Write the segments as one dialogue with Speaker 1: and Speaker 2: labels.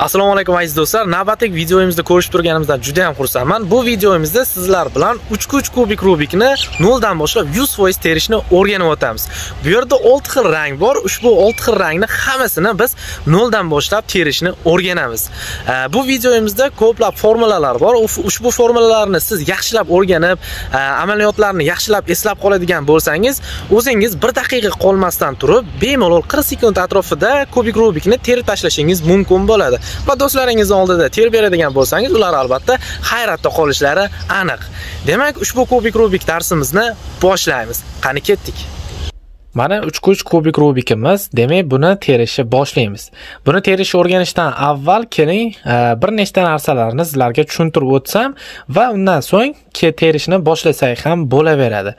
Speaker 1: assalomu alaykum aziz do'stlar navbatdagi videoyimizda ko'rishib turganimizdan juda ham xursandman bu videoyimizda sizlar bilan 3-3 kubik rubikni noldan boshlab 100% terishni o'rganib o'tamiz bu yerda 6 xil rang bor ushbu 6 xil rangni hammasini biz noldan boshlab terishni o'rganamiz bu videoyimizda ko'plab formulalar bor ushbu formulalarni siz yaxshilab o'rganib amaliyotlarni yaxshilab eslab qoladigan bo'lsangiz o'zingiz 1 daqiqa qolmasdan turib bemalol 40 sekund atrofida kubik rubikni terib tashlashingiz mumkin bo'ladi va do'stlaringiz oldida ter beradigan bo'lsangiz ular albatta hayratda qolishlari aniq demak ushbu kubik rubik darsimizni boshlaymiz qani ketdik mana 3 kubik rubikimiz demak buni terishni boshlaymiz buni terishni o'rganishdan avval keling e, bir nechta narsalarni sizlarga tushuntirib o'tsam va undan so'ng terishni boshlasak ham bo'laveradi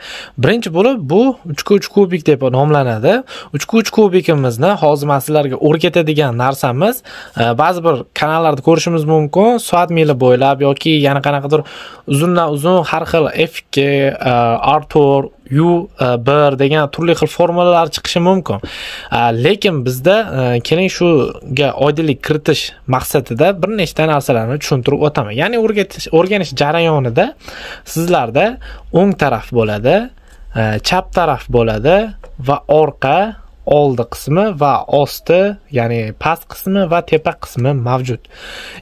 Speaker 1: birinchi bo'lib bu 3 kubik deb nomlanadi 3 kubikimizni hozir man sizlarga o'rgatadigan narsamiz e, ba'zi bir kanallarda ko'rishimiz mumkin soat mili bo'ylab yoki yana qanaqadir uzundan uzun har xil f ikki artur e, u e, bir degan turli xil formulalar chiqishi mumkin e, lekin bizda e, keling shuga oydinlik kiritish maqsadida bir nechta narsalarni tushuntirib o'taman ya'ni o'rganish jarayonida sizlarda o'ng taraf bo'ladi chap taraf bo'ladi va orqa oldi qismi va osti ya'ni past qismi va tepa qismi mavjud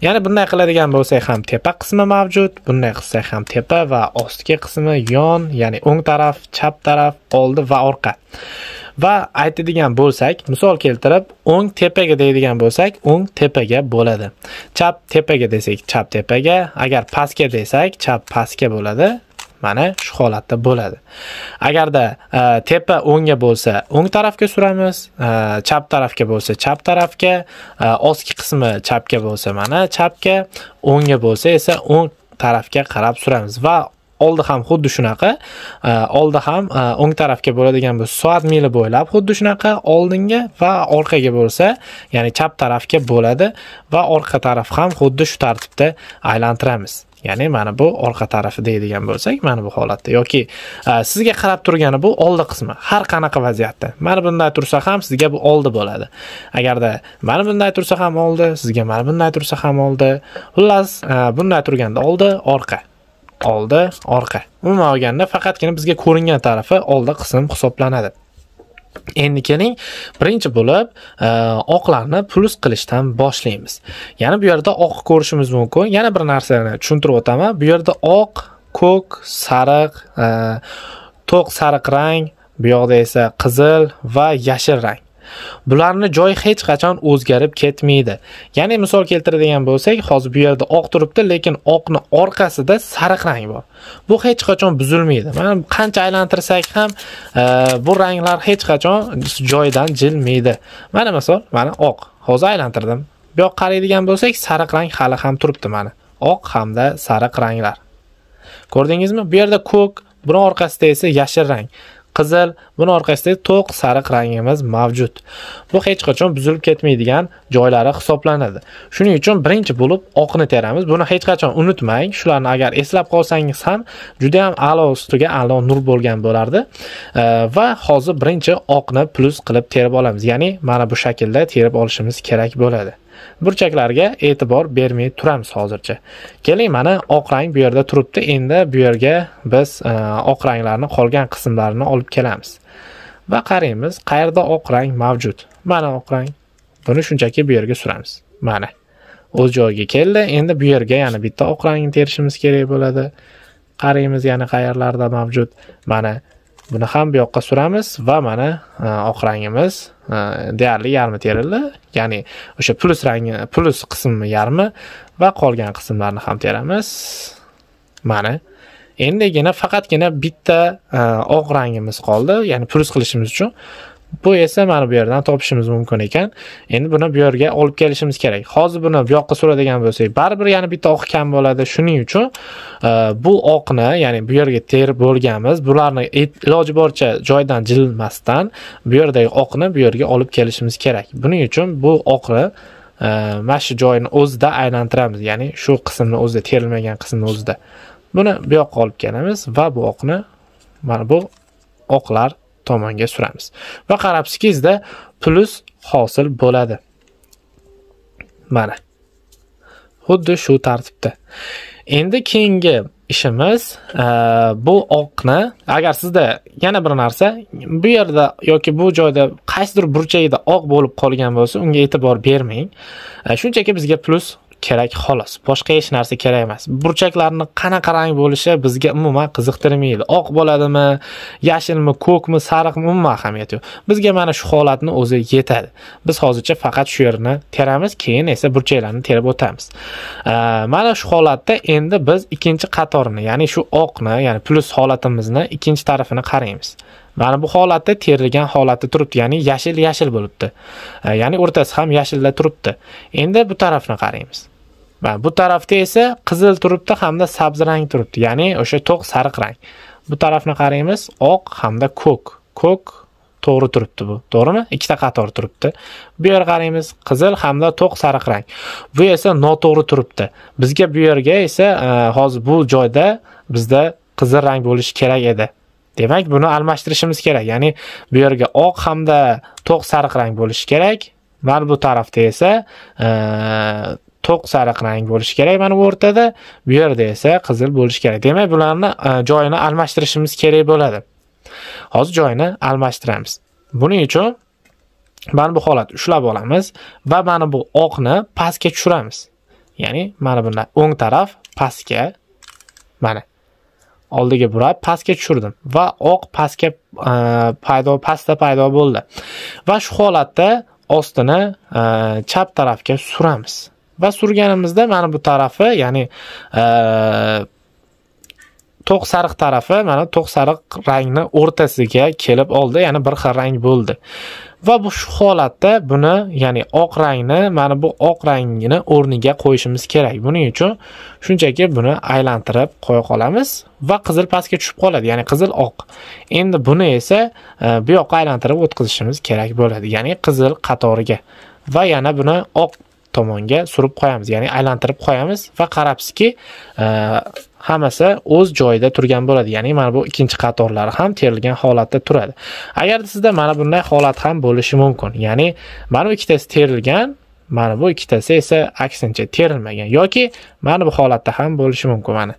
Speaker 1: ya'ni bunday qiladigan bo'lsak ham tepa qismi mavjud bunday qilsak ham tepa va ostki qismi yon ya'ni o'ng taraf chap taraf oldi va orqa va aytadigan bo'lsak misol keltirib o'ng tepaga deydigan bo'lsak o'ng tepaga bo'ladi chap tepaga desak chap tepaga agar pastga desak chap pastga bo'ladi mana shu holatda bo'ladi agarda e, tepa o'ngga bo'lsa o'ng tarafga suramiz e, chap tarafga bo'lsa chap tarafga e, ostki qismi chapga bo'lsa mana chapga o'ngga bo'lsa esa o'ng tarafga qarab suramiz va oldi ham xuddi shunaqa oldi ham o'ng tarafga bo'ladigan bo'lsa soat mili bo'ylab xuddi shunaqa oldinga va orqaga bo'lsa ya'ni chap tarafga bo'ladi va orqa taraf ham xuddi shu tartibda aylantiramiz ya'ni mana bu orqa tarafi deydigan bo'lsak mana bu holatda yoki e, sizga qarab turgani bu oldi qismi har qanaqa vaziyatda mana bunday tursa ham sizga bu oldi bo'ladi agarda mana bunday tursa ham oldi sizga mana bunday tursa ham oldi xullas e, bunday turganda oldi orqa oldi orqa umuman olganda faqatgina bizga ko'ringan tarafi oldi qism hisoblanadi endi keling birinchi bo'lib e, oqlarni plus qilishdan boshlaymiz ya'ni bu yerda oq ko'rishimiz mumkin yana bir narsani tushuntirib o'taman bu yerda oq ko'k sariq e, to'q sariq rang bu yoqda esa qizil va yashil rang bularni joy hech qachon o'zgarib ketmaydi ya'ni misol keltiradigan bo'lsak hozir bu yerda oq turibdi lekin oqni orqasida sariq rang bor bu hech qachon buzilmaydi mana qancha aylantirsak ham e, bu ranglar hech qachon joyidan jilmaydi mana misol mana oq hozir aylantirdim bu yoqqa qaraydigan bo'lsak sariq rang hali ham turibdi mana oq hamda sariq ranglar ko'rdingizmi bu yerda ko'k buni orqasida esa yashil rang qizil buni orqasida to'q sariq rangimiz mavjud bu hech qachon buzilib ketmaydigan joylari hisoblanadi shuning uchun birinchi bo'lib oqni teramiz buni hech qachon unutmang shularni agar eslab qolsangiz ham juda ham a'lo ustiga a'lo nur bo'lgan bo'lardi e, va hozir birinchi oqni plus qilib terib olamiz ya'ni mana bu shaklda terib olishimiz kerak bo'ladi burchaklarga e'tibor bermay turamiz hozircha keling mana oq rang bu yerda turibdi endi bu yerga biz e, oq ranglarni qolgan qismlarini olib kelamiz va qaraymiz qayerda oq rang mavjud mana oq rang buni shunchaki bu yerga suramiz mana o'z joyiga keldi endi bu yerga yana bitta oq rangni terishimiz kerak bo'ladi qaraymiz yana qayerlarda mavjud mana buni ham bu yoqqa suramiz va mana e, oq rangimiz e, deyarli yarmi terildi ya'ni o'sha plus rangi plus qismi yarmi va qolgan qismlarni ham teramiz mana endigina faqatgina bitta e, oq rangimiz qoldi ya'ni plus qilishimiz uchun bu esa mana bu yerdan topishimiz mumkin ekan endi buni bu yerga olib kelishimiz kerak hozir buni bu yoqqa suradigan bo'lsak baribir yana bitta oq kam bo'ladi shuning uchun e, bu oqni ya'ni bu yerga terib bo'lganmiz bularni iloji boricha joydan jilmasdan bu yerdagi oqni bu yerga olib kelishimiz kerak buning uchun bu oqni e, mana shu joyni o'zida aylantiramiz ya'ni shu qismni o'zida terilmagan qismni o'zida buni bu yoqqa olib kelamiz va bu oqni mana bu oqlar tomonga suramiz va qarabsizkizda plus hosil bo'ladi mana xuddi shu tartibda endi keyingi ishimiz e, bu oqni agar sizda yana bir narsa bu yerda yoki bu joyda qaysidir burchagida oq bo'lib qolgan bo'lsa unga e'tibor bermang e, shunchaki bizga plus kerak xolos boshqa hech narsa kerak emas burchaklarni qanaqa rang bo'lishi bizga umuman qiziqtirmaydi oq bo'ladimi yashilmi ko'kmi sariqmi umuman ahamiyati yo'q bizga mana shu holatni o'zi yetadi biz hozircha faqat shu yerni teramiz keyin esa burchaklarni terib o'tamiz mana shu holatda endi biz ikkinchi qatorni ya'ni shu oqni ya'ni plyus holatimizni ikkinchi tarafini qaraymiz mana bu holatda terilgan holatda turibdi ya'ni yashil yashil bo'libdi e, ya'ni o'rtasi ham yashilda turibdi endi bu tarafni qaraymiz mana bu tarafda esa qizil turibdi hamda rang turibdi ya'ni o'sha to'q sariq rang bu tarafni qaraymiz oq hamda ko'k ko'k to'g'ri turibdi bu to'g'rimi ikkita qator turibdi bu yerga qaraymiz qizil hamda to'q sariq rang bu esa noto'g'ri turibdi bizga bu yerga esa e, hozir bu joyda bizda qizil rang bo'lishi kerak edi demak buni almashtirishimiz kerak ya'ni bu yerga oq hamda to'q sariq rang bo'lishi kerak mana bu tarafda esa e, to'q sariq rang bo'lishi kerak mana bu o'rtada bu yerda esa qizil bo'lishi kerak demak bularni e, joyini almashtirishimiz kerak bo'ladi hozir joyini almashtiramiz buning uchun mana bu holatni ushlab olamiz va mana bu oqni pastga tushiramiz ya'ni mana bunday o'ng taraf pastga mana oldiga burab pastga tushirdim va oq pastga e, paydo pastda paydo bo'ldi va shu holatda ostini e, chap tarafga suramiz va surganimizda mana bu tarafi ya'ni e, to'q sariq tarafi mana to'q sariq rangni o'rtasiga kelib oldi ya'ni bir xil rang bo'ldi va bu shu holatda buni ya'ni oq rangni mana bu oq rangini o'rniga qo'yishimiz kerak buning uchun shunchaki buni aylantirib qo'ya qolamiz va qizil pastga tushib qoladi ya'ni qizil oq endi buni esa e, bu yoqqa aylantirib o'tkazishimiz kerak bo'ladi ya'ni qizil qatoriga va yana buni oq tomonga surib qo'yamiz ya'ni aylantirib qo'yamiz va qarabsizki e, hammasi o'z joyida turgan bo'ladi ya'ni mana bu ikkinchi qatorlari ham terilgan holatda turadi agarda sizda mana bunday holat ham bo'lishi mumkin ya'ni mana bu ikkitasi terilgan mana bu ikkitasi esa aksincha terilmagan yoki mana bu holatda ham bo'lishi mumkin mana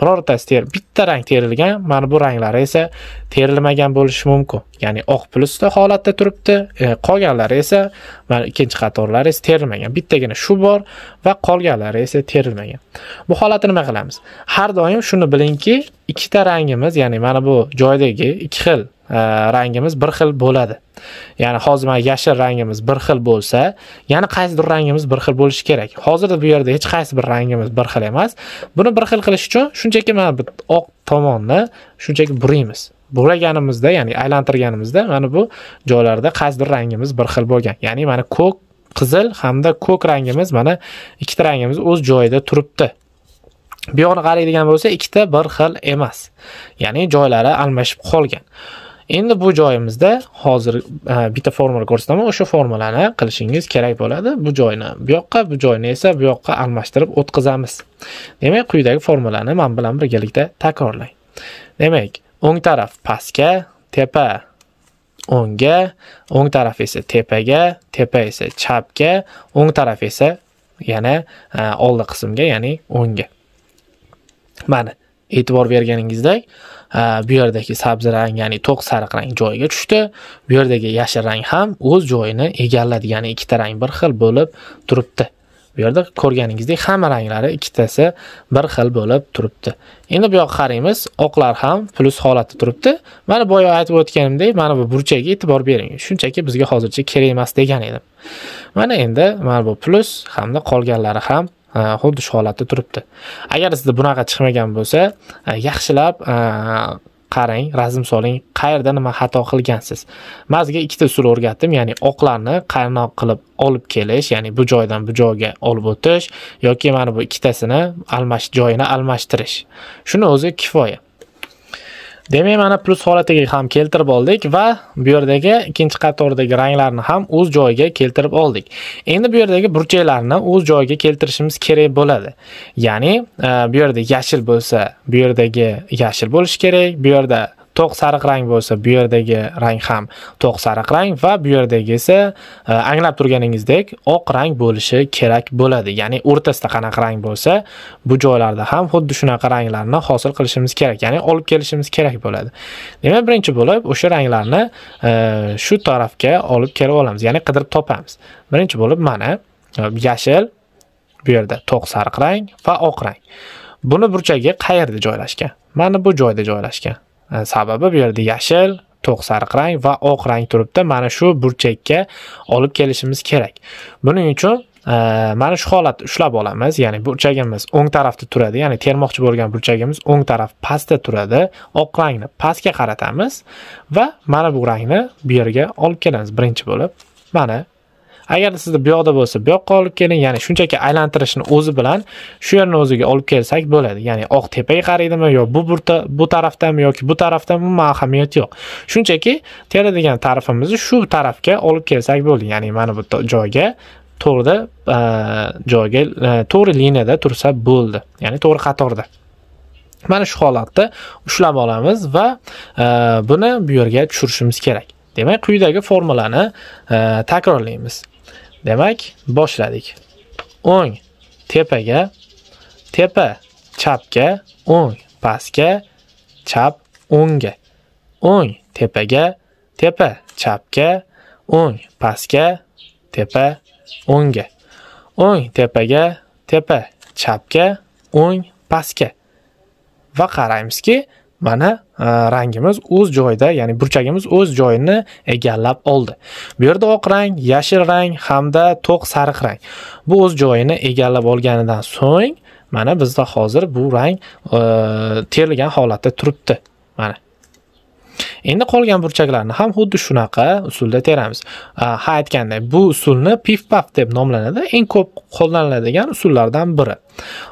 Speaker 1: birortasi ter bitta rang terilgan mana bu ranglari esa terilmagan bo'lishi mumkin ya'ni oq plusda holatda turibdi e, qolganlari esa mana ikkinchi qatorlari esa terilmagan bittagina shu bor va qolganlari esa terilmagan bu holatda nima qilamiz har doim shuni bilingki ikkita rangimiz ya'ni mana bu joydagi ikki xil rangimiz bir xil bo'ladi ya'ni hozir mana yashil rangimiz bir xil bo'lsa yana qaysidir rangimiz bir xil bo'lishi kerak hozirda bu yerda hech qaysi bir rangimiz bir xil emas buni bir xil qilish uchun shunchaki mana bu oq tomonni shunchaki buraymiz buraganimizda ya'ni aylantirganimizda mana bu joylarda qaysidir rangimiz bir xil bo'lgan ya'ni mana ko'k qizil hamda ko'k rangimiz mana ikkita rangimiz o'z joyida turibdi bu yog'ini qaraydigan bo'lsa ikkita bir xil emas ya'ni joylari almashib qolgan endi bu joyimizda hozir e, bitta formula ko'rsataman o'sha formulani qilishingiz kerak bo'ladi bu joyni bu yoqqa bu joyni esa bu yoqqa almashtirib o'tkazamiz demak quyidagi formulani man bilan birgalikda takrorlang demak o'ng taraf pastga tepa o'ngga o'ng taraf esa tepaga tepa esa chapga o'ng taraf esa yana e, oldi qismga ya'ni o'ngga mana e'tibor berganingizdek bu yerdagi sabzi rang ya'ni to'q sariq rang joyiga tushdi bu yerdagi yashil rang ham o'z joyini egalladi ya'ni ikkita rang bir xil bo'lib turibdi bu yerda ko'rganingizdek hamma ranglari ikkitasi bir xil bo'lib turibdi endi bu yoqqa qaraymiz oqlar ham plus holatda turibdi mana boya aytib o'tganimdek mana bu burchakka e'tibor bering shunchaki bizga hozircha kerak emas degan edim mana endi mana bu plus hamda qolganlari ham xuddi shu holatda turibdi agar sizda bunaqa chiqmagan bo'lsa yaxshilab qarang razm soling qayerda nima xato qilgansiz man sizga ikkita usul o'rgatdim ya'ni oqlarni qaynoq qilib olib kelish ya'ni bu joydan bu joyga olib o'tish yoki mana bu ikkitasini almash joyini almashtirish shuni o'zi kifoya demak mana plus holatiga ham keltirib oldik va bu yerdagi ikkinchi qatordagi ranglarni ham o'z joyiga keltirib oldik endi bu yerdagi burchaklarni o'z joyiga keltirishimiz kerak bo'ladi ya'ni e, bu yerda yashil bo'lsa bu yerdagi yashil bo'lishi kerak bu yerda to'q sariq rang bo'lsa bu yerdagi rang ham to'q sariq rang va bu yerdagi esa e, anglab turganingizdek oq rang bo'lishi kerak bo'ladi ya'ni o'rtasida qanaqa rang bo'lsa bu joylarda ham xuddi shunaqa ranglarni hosil qilishimiz kerak ya'ni olib kelishimiz kerak bo'ladi demak birinchi bo'lib o'sha ranglarni e, shu tarafga olib kelib olamiz ya'ni qidirib topamiz birinchi bo'lib mana e, yashil bu yerda to'q sariq rang va oq rang buni burchagi qayerda joylashgan mana bu joyda joylashgan Э, sababi bu yerda yashil to'q sariq rang va oq rang turibdi mana shu burchakka olib kelishimiz kerak buning uchun e, mana shu holatni ushlab olamiz ya'ni burchagimiz o'ng tarafda turadi ya'ni termoqchi bo'lgan burchagimiz o'ng taraf pastda turadi oq rangni pastga qaratamiz va mana bu rangni bu yerga olib kelamiz birinchi bo'lib mana agar sizda bu yoqda bo'lsa bu yoqqa olib keling ya'ni shunchaki aylantirishni o'zi bilan shu yerni o'ziga olib kelsak bo'ladi ya'ni oq tepaga qaraydimi yo bu burta bu tarafdami yoki bu tarafdami umuman ahamiyati yo'q shunchaki tera degan tarafimizni shu tarafga olib kelsak bo'ldi ya'ni mana bu joyga to'g'rida e, joyga e, to'g'ri liniyada tursa bo'ldi ya'ni to'g'ri qatorda mana shu holatda ushlab olamiz va e, buni bu yerga tushirishimiz kerak demak quyidagi formulani takrorlaymiz demak boshladik o'ng tepaga tepa chapga o'ng pastga chap o'ngga o'ng tepaga tepa chapga o'ng pastga tepa o'ngga o'ng tepaga tepa chapga o'ng pastga va qaraymizki mana e, rangimiz o'z joyida ya'ni burchagimiz o'z joyini egallab oldi bu yerda oq rang yashil rang hamda to'q sariq rang bu o'z joyini egallab olganidan so'ng mana bizda hozir bu rang e, terilgan holatda turibdi mana endi qolgan burchaklarni ham xuddi shunaqa usulda teramiz ha aytganday bu usulni pif paf deb nomlanadi eng ko'p qo'llaniladigan usullardan biri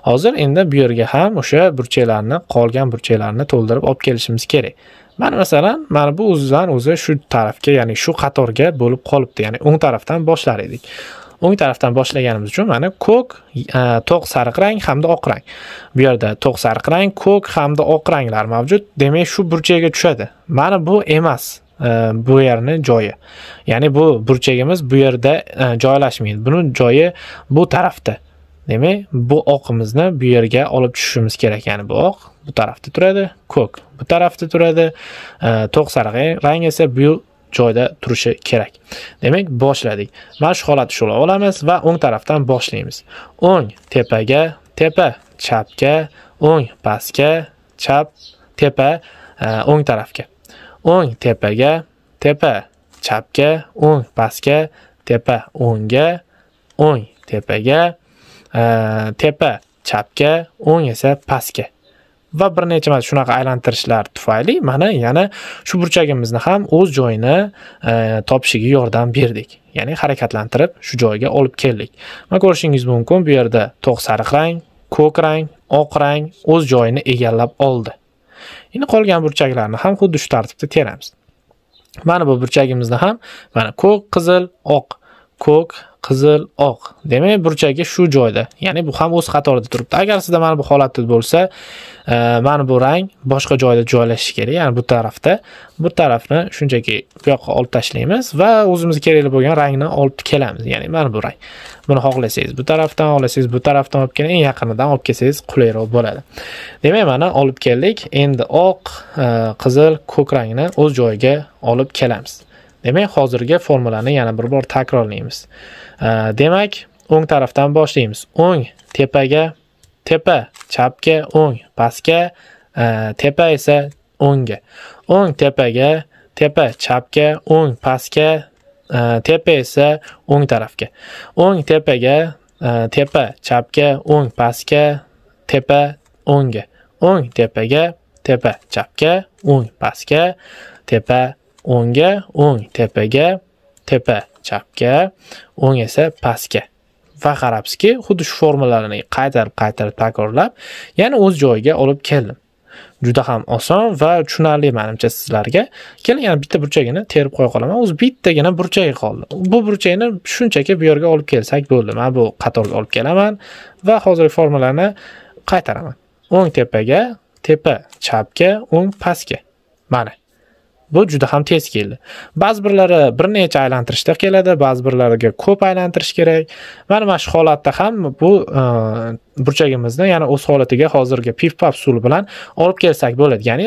Speaker 1: hozir endi bu yerga ham o'sha burchaklarni qolgan burchaklarni to'ldirib olib kelishimiz kerak mana masalan mana bu o'zidan o'zi shu tarafga ya'ni shu qatorga bo'lib qolibdi ya'ni o'ng tarafdan boshlar edik o'ng tarafdan boshlaganimiz uchun mana ko'k e, to'q sariq rang hamda oq rang bu yerda to'q sariq rang ko'k hamda oq ranglar mavjud demak shu burchakga tushadi mana bu emas e, bu yerni joyi ya'ni bu burchagimiz bu yerda e, joylashmaydi buni joyi bu tarafda demak bu oqimizni bu yerga olib tushishimiz kerak ya'ni bu oq bu tarafda turadi ko'k bu tarafda turadi to'q sariq rang esa bu joyda turishi kerak demak boshladik mana shu holatni ushlab olamiz va o'ng tarafdan boshlaymiz o'ng tepaga tepa chapga o'ng pastga chap tepa e, o'ng tarafga o'ng tepaga tepa chapga o'ng pastga tepa o'ngga o'ng tepaga e, tepa chapga o'ng esa pastga va bir necha marta shunaqa aylantirishlar tufayli mana yana shu burchagimizni ham o'z joyini e, topishiga yordam berdik ya'ni harakatlantirib shu joyga olib keldik mana ko'rishingiz mumkin bu yerda to'q sariq rang ko'k rang oq rang o'z joyini egallab oldi endi qolgan burchaklarni ham xuddi shu tartibda teramiz mana bu burchagimizda ham mana ko'k qizil oq ko'k qizil oq demak burchagi shu joyda ya'ni bu ham o'z qatorida turibdi agar sizda mana bu holatda bo'lsa mana bu rang boshqa joyda joylashishi kerak ya'ni bu tarafda bu tarafni shunchaki bu yoqqa olib tashlaymiz va o'zimizga kerakli bo'lgan rangni olib kelamiz ya'ni mana bu rang buni xohlasangiz bu tarafdan xohlasangiz bu tarafdan olib keling eng yaqinidan olib kelsangiz qulayroq bo'ladi demak mana olib keldik endi oq e, qizil ko'k rangni o'z joyiga olib kelamiz demak hozirgi formulani yana bir bor takrorlaymiz e, demak o'ng tarafdan boshlaymiz o'ng tepaga tepa chapga o'ng pastga e, tep'e ise o'ngga o'ng tepaga tepa chapga o'ng pastga tepa esa o'ng tarafga o'ng tepaga tepa chapga o'ng pastga tepa o'ngga o'ng tepaga tepa chapga o'ng pastga tepa o'ngga o'ng tepaga tepa chapga o'ng esa pastga va qarabsizki xuddi shu formulalarni qaytarib qaytarib takrorlab yana o'z joyiga olib keldim juda ham oson va tushunarli manimcha sizlarga keling yana bitta burchagini terib qo'ya qolaman o'zi bittagina burchagi qoldi bu burchakni shunchaki bu yerga olib kelsak bo'ldi man bu qatorga olib kelaman va hozirgi formulani qaytaraman o'ng tepaga tepa chapga o'ng pastga mana bu juda ham tez keldi ba'zi birlari bir necha aylantirishda keladi ba'zi birlariga ko'p aylantirish kerak mana mana shu holatda ham bu e, burchagimizni ya'ni o'z holatiga hozirgi pif pap usuli bilan olib kelsak bo'ladi ya'ni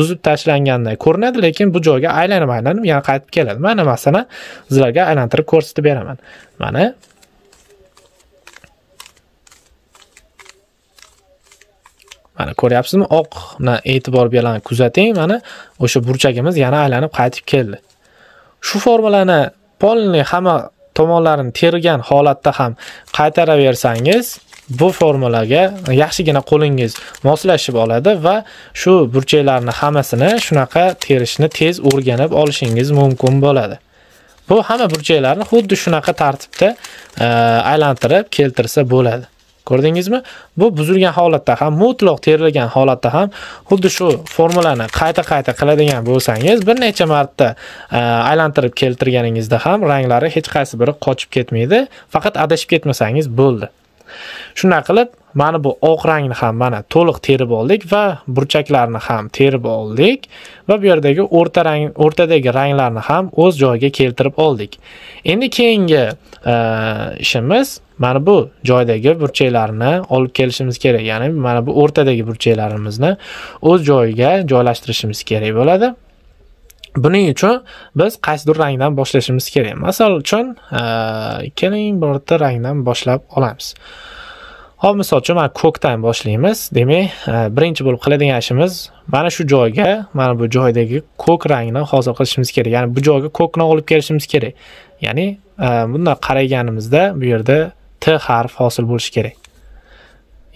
Speaker 1: buzib tashlanganday ko'rinadi lekin bu joyga aylanib aylanib yana qaytib keladi mana masalan sizlarga aylantirib ko'rsatib beraman mana mana ko'ryapsizmi oq e'tibor bilan kuzating mana o'sha burchagimiz yana aylanib qaytib keldi shu formulani polni hamma tomonlarini tergan holatda ham qaytaraversangiz bu formulaga yaxshigina qo'lingiz moslashib oladi va shu burchaklarni hammasini shunaqa terishni tez o'rganib olishingiz mumkin bo'ladi bu hamma burchaklarni xuddi shunaqa tartibda e, aylantirib keltirsa bo'ladi Ko'rdingizmi? Bu buzilgan holatda ham, mutloq terilgan holatda ham xuddi shu formulani qayta-qayta qiladigan bo'lsangiz, bir necha marta e, aylantirib keltirganingizda ham ranglari hech qaysi biri qochib ketmaydi. Faqat adashib ketmasangiz bo'ldi. Shunday qilib, mana bu oq rangni ham mana to'liq terib oldik va burchaklarni ham terib oldik va bu yerdagi o'rta rang o'rtadagi ranglarni ham o'z joyiga keltirib oldik. Endi keyingi e, ishimiz mana bu joydagi burchaklarni olib kelishimiz kerak ya'ni mana bu o'rtadagi burchaklarimizni o'z joyiga joylashtirishimiz kerak bo'ladi buning uchun biz qaysidir rangdan boshlashimiz kerak misol uchun e, keling birorta rangdan boshlab olamiz hop misol uchun mana ko'kdan boshlaymiz demak e, birinchi bo'lib qiladigan ishimiz mana shu joyga mana bu joydagi ko'k rangni hosil qilishimiz kerak ya'ni bu joyga ko'kni olib kelishimiz kerak ya'ni e, bundan qaraganimizda bu yerda t harf hosil bo'lishi kerak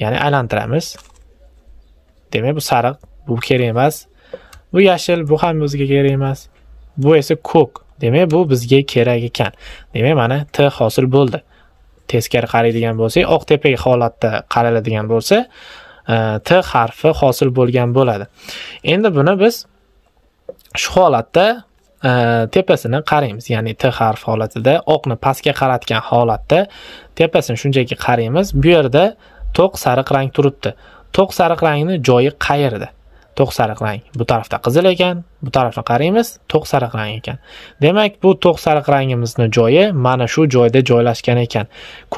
Speaker 1: ya'ni aylantiramiz demak bu sariq bu kerak emas bu yashil bu ham o'ziga kerak emas bu esa ko'k demak bu bizga kerak ekan demak mana t hosil bo'ldi teskari qaraydigan bo'lsak oq tepaga holatda qaraladigan bo'lsa e, t harfi hosil bo'lgan bo'ladi endi buni biz shu holatda Э, tepasini qaraymiz ya'ni t harf holatida oqni pastga qaratgan holatda tepasini shunchaki qaraymiz bu yerda to'q sariq rang turibdi to'q sariq rangni joyi qayerda to'q sariq rang bu tarafda qizil ekan bu tarafni qaraymiz to'q sariq rang ekan demak bu to'q sariq rangimizni joyi mana shu joyda joylashgan ekan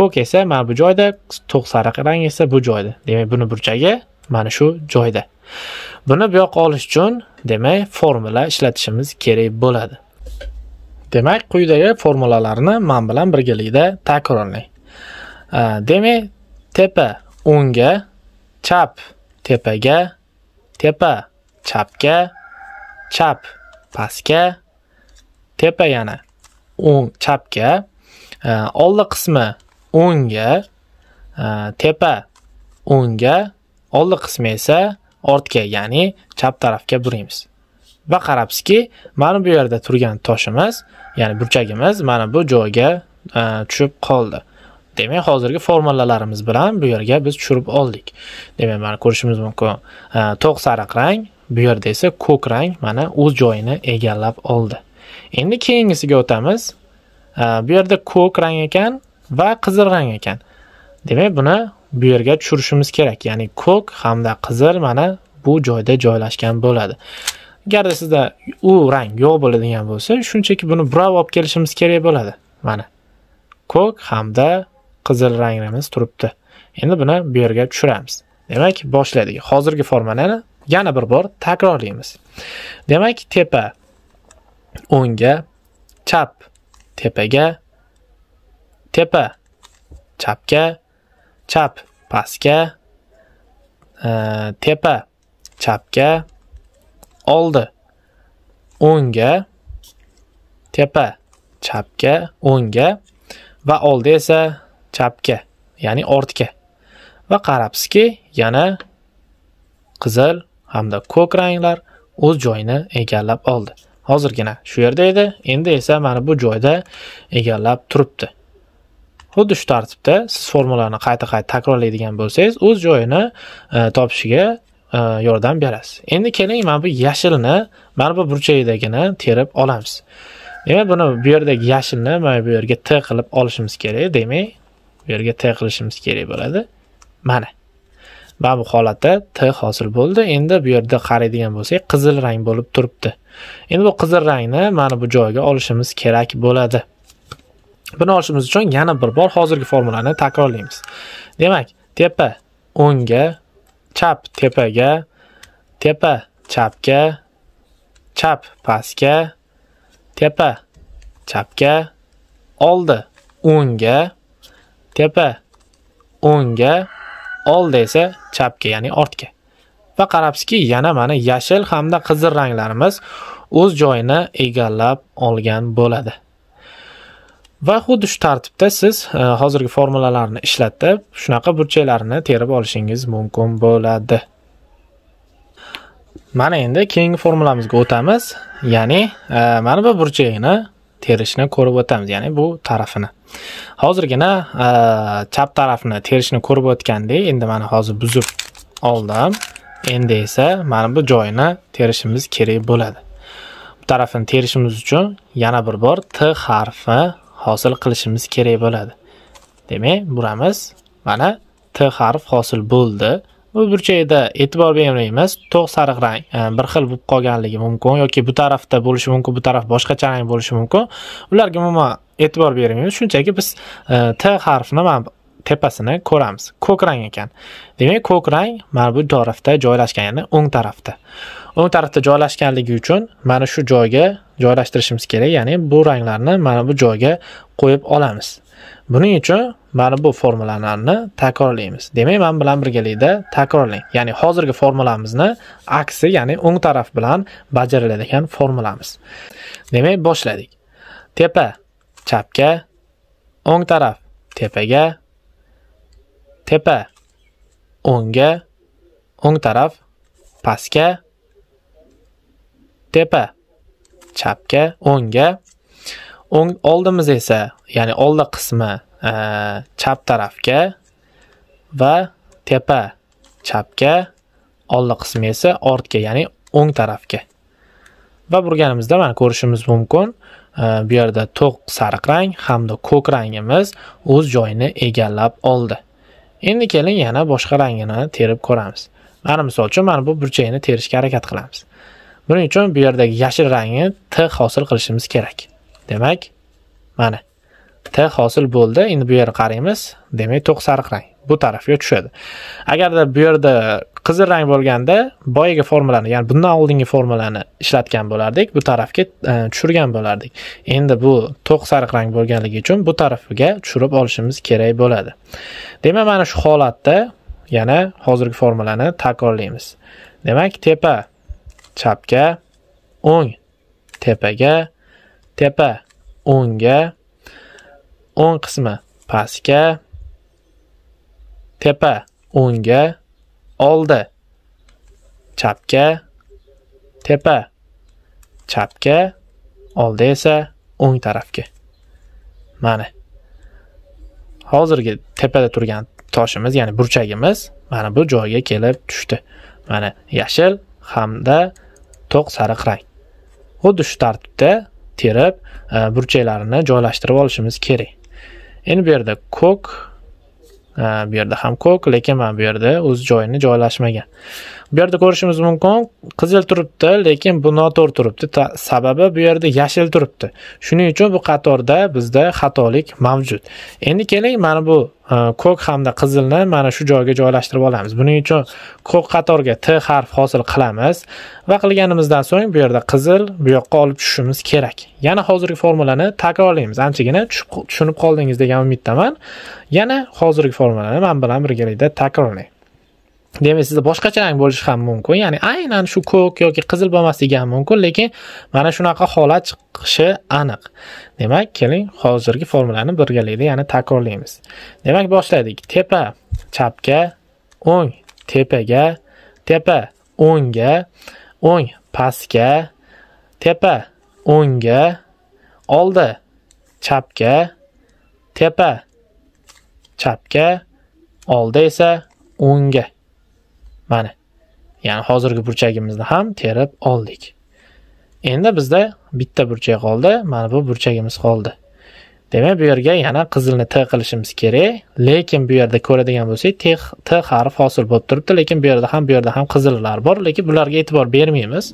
Speaker 1: ko'k esa mana bu joyda to'q sariq rang esa bu joyda demak buni burchagi mana shu joyda buni bu yoqqa olish uchun demak formula ishlatishimiz kerak bo'ladi demak quyidagi formulalarni man bilan birgalikda takrorlang demak tepa o'ngga chap tepaga tepa chapga chap pastga tepa yana o'ng chapga oldi qismi o'ngga tepa o'ngga oldi qismi esa ortga ya'ni chap tarafga buraymiz va qarabsizki mana bu yerda turgan toshimiz ya'ni burchagimiz mana bu joyga e, tushib qoldi demak hozirgi formulalarimiz bilan bu yerga biz tushirib oldik demak mana ko'rishimiz mumkin e, to'q sariq rang bu yerda esa ko'k rang mana o'z joyini egallab oldi endi keyingisiga o'tamiz e, bu yerda ko'k rang ekan va qizil rang ekan demak buni bu yerga tushirishimiz kerak ya'ni ko'k hamda qizil mana bu joyda joylashgan bo'ladi agarda sizda u rang yo'q bo'ladigan bo'lsa shunchaki buni burab olib kelishimiz kerak bo'ladi mana ko'k hamda qizil rangimiz turibdi endi buni bu yerga tushiramiz demak boshladik hozirgi formani yana bir bor takrorlaymiz demak tepa o'ngga chap tepaga tepa chapga chap pastga e, tepa chapga oldi o'ngga tepa chapga o'ngga va oldi esa chapga ya'ni ortga va qarabsizki yana qizil hamda ko'k ranglar o'z joyini egallab oldi hozirgina shu yerda edi endi esa mana bu joyda egallab turibdi xuddi shu tartibda siz formulani qayta qayta takrorlaydigan bo'lsangiz o'z joyini e, topishiga e, yordam berasiz endi keling mana bu yashilni mana bu burchagidagini terib olamiz demak buni bu yerdagi yashilni mana bu yerga t qilib olishimiz kerak demak bu yerga t qilishimiz kerak bo'ladi mana mana bu holatda t hosil bo'ldi endi bu yerda qaraydigan bo'lsak qizil rang bo'lib turibdi endi bu qizil rangni mana bu joyga olishimiz kerak bo'ladi buni olishimiz uchun yana bir bor hozirgi formulani takrorlaymiz demak tepa o'ngga chap tepaga tepa chapga chap pastga tepa chapga oldi o'ngga tepa o'ngga oldi esa chapga ya'ni ortga va qarabsizki yana mana yashil hamda qizil ranglarimiz o'z joyini egallab olgan bo'ladi va xuddi shu tartibda siz e, hozirgi formulalarni ishlatib shunaqa burchaklarni terib olishingiz mumkin bo'ladi mana endi keyingi formulamizga o'tamiz ya'ni e, mana bu burchakni terishni ko'rib o'tamiz ya'ni bu tarafini hozirgina e, chap tarafni terishni ko'rib o'tgandik endi mana hozir buzib oldim endi esa mana bu joyini terishimiz kerak bo'ladi bu tarafini terishimiz uchun yana bir bor t harfi hosil qilishimiz kerak bo'ladi demak buramiz mana t harf hosil bo'ldi bu burchakda e'tibor bermaymiz to'q sariq rang e, bir xil bo'lib qolganligi mumkin yoki bu tarafda bo'lishi mumkin bu taraf boshqacha rang bo'lishi mumkin ularga umuman e'tibor bermaymiz shunchaki biz e, t harfini mana tepasini ko'ramiz ko'k rang ekan demak ko'k rang mana bu tarafda joylashgan ya'ni o'ng tarafda o'ng tarafda joylashganligi uchun mana shu joyga joylashtirishimiz kerak ya'ni bu ranglarni mana bu joyga qo'yib olamiz buning uchun mana bu formulalarni takrorlaymiz demak mana bilan birgalikda takrorlang ya'ni hozirgi formulamizni aksi ya'ni o'ng taraf bilan bajariladigan formulamiz demak boshladik tepa chapga o'ng taraf tepaga tepa o'ngga o'ng taraf pastga tepa chapga o'ngga o'ng oldimiz esa ya'ni oldi qismi e, chap tarafga va tepa chapga oldi qismi esa ortga ya'ni o'ng tarafga va burganimizda mana ko'rishimiz mumkin e, bu yerda to'q sariq rang hamda ko'k rangimiz o'z joyini egallab oldi endi keling yana boshqa rangini terib ko'ramiz mana misol uchun mana bu burchakni terishga harakat qilamiz buning uchun bu yerdagi yashil rangni t hosil qilishimiz kerak demak mana t hosil bo'ldi endi bu yerga qaraymiz demak to'q sariq rang bu tarafga tushadi agarda bu yerda qizil rang bo'lganda boyagi formulani ya'ni bundan oldingi formulani ishlatgan bo'lardik bu tarafga e, tushirgan bo'lardik endi bu to'q sariq rang bo'lganligi uchun bu tarafiga tushirib olishimiz kerak bo'ladi demak mana shu holatda yana hozirgi formulani takrorlaymiz demak tepa chapga o'ng tepaga tepa o'ngga o'ng qismi pastga tepa o'ngga oldi chapga tepa chapga oldi esa o'ng tarafga mana hozirgi tepada turgan toshimiz ya'ni burchagimiz mana bu joyga kelib tushdi mana yashil hamda to'q sariq rang xuddi shu tartibda terib e, burchaklarini joylashtirib olishimiz kerak endi bu yerda ko'k e, bu yerda ham ko'k lekin mana bu yerda o'z joyini joylashmagan bu yerda ko'rishimiz mumkin qizil turibdi lekin bu noto'g'ri turibdi sababi bu yerda yashil turibdi shuning uchun bu qatorda bizda xatolik mavjud endi keling mana bu e, ko'k hamda qizilni mana shu joyga joylashtirib olamiz buning uchun ko'k qatorga t harf hosil qilamiz va qilganimizdan so'ng bu yerda qizil bu yoqqa olib tushishimiz kerak yana hozirgi formulani takrorlaymiz anchagina tushunib qoldingiz degan umiddaman yana hozirgi formulani man bilan birgalikda takrorlang demak sizda boshqacha rang bo'lishi ham mumkin ya'ni aynan shu ko'k yoki qizil bo'lmasligi ham mumkin lekin mana shunaqa holat chiqishi aniq demak keling hozirgi formulani birgalikda yana takrorlaymiz demak boshladik tepa chapga o'ng tepaga tepa o'ngga o'ng pastga tepa o'ngga oldi chapga tepa chapga oldi esa o'ngga mana ya'ni hozirgi burchagimizni ham terib oldik endi bizda bitta burchak qoldi mana bu burchagimiz qoldi demak bu yerga yana qizilni t qilishimiz kerak lekin bu yerda ko'radigan bo'lsak t, t harf hosil bo'lib turibdi lekin bu yerda ham bu yerda ham qizillar bor lekin bularga e'tibor bermaymiz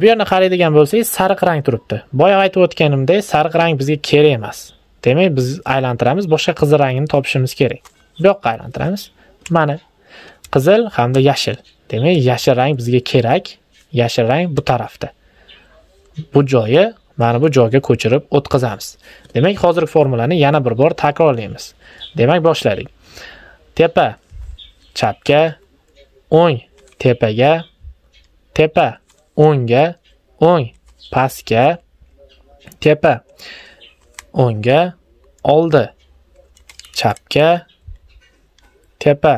Speaker 1: bu yerni qaraydigan bo'lsangiz sariq rang turibdi boya aytib o'tganimdek sariq rang bizga kerak emas demak biz aylantiramiz boshqa qizil rangni topishimiz kerak bu yoqqa aylantiramiz mana qizil hamda yashil demak yashil rang bizga kerak yashil rang bu tarafda bu joyi mana bu joyga ko'chirib o'tkazamiz demak hozirgi formulani yana bir bor takrorlaymiz demak boshladik tepa chapga o'ng tepaga tepa o'ngga o'ng pastga tepa o'ngga oldi chapga tepa